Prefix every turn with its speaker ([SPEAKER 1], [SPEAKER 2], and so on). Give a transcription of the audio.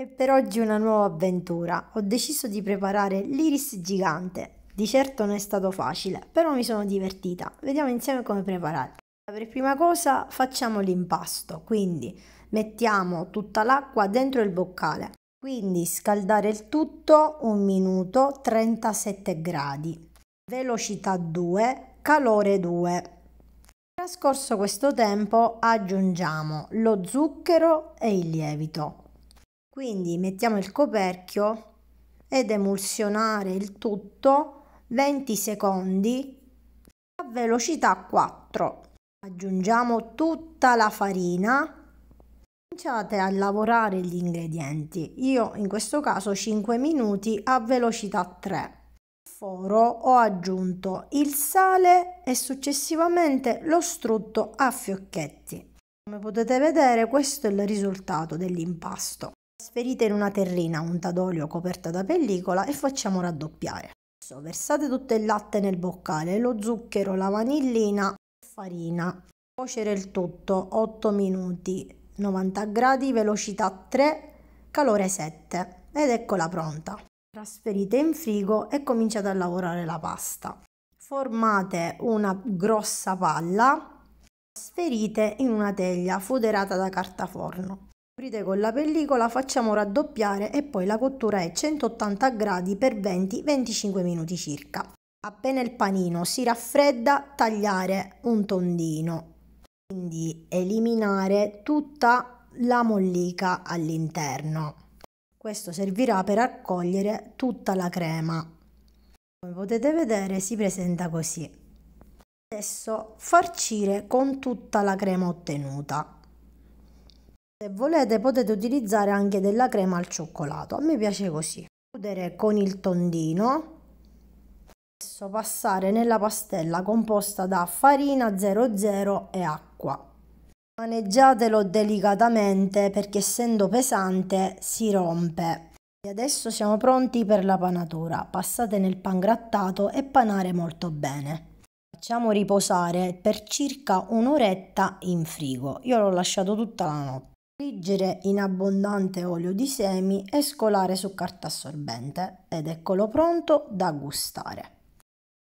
[SPEAKER 1] E per oggi una nuova avventura. Ho deciso di preparare l'iris gigante. Di certo non è stato facile, però mi sono divertita. Vediamo insieme come preparare. Per prima cosa facciamo l'impasto, quindi mettiamo tutta l'acqua dentro il boccale. Quindi scaldare il tutto un minuto 37 gradi. Velocità 2, calore 2. Trascorso questo tempo aggiungiamo lo zucchero e il lievito. Quindi mettiamo il coperchio ed emulsionare il tutto 20 secondi a velocità 4. Aggiungiamo tutta la farina cominciate a lavorare gli ingredienti. Io in questo caso 5 minuti a velocità 3. Foro ho aggiunto il sale e successivamente lo strutto a fiocchetti. Come potete vedere questo è il risultato dell'impasto. Trasferite in una terrina unta d'olio coperta da pellicola e facciamo raddoppiare. Adesso versate tutto il latte nel boccale, lo zucchero, la vanillina e farina. Cuocere il tutto 8 minuti, 90 gradi, velocità 3, calore 7 ed eccola pronta. Trasferite in frigo e cominciate a lavorare la pasta. Formate una grossa palla, trasferite in una teglia foderata da carta forno. Coprite con la pellicola, facciamo raddoppiare e poi la cottura è 180 gradi per 20-25 minuti circa. Appena il panino si raffredda, tagliare un tondino, quindi eliminare tutta la mollica all'interno. Questo servirà per accogliere tutta la crema. Come potete vedere si presenta così. Adesso farcire con tutta la crema ottenuta volete potete utilizzare anche della crema al cioccolato a me piace così chiudere con il tondino adesso passare nella pastella composta da farina 00 e acqua maneggiatelo delicatamente perché essendo pesante si rompe e adesso siamo pronti per la panatura passate nel pan grattato e panare molto bene facciamo riposare per circa un'oretta in frigo. Io l'ho lasciato tutta la notte. Friggere in abbondante olio di semi e scolare su carta assorbente ed eccolo pronto da gustare.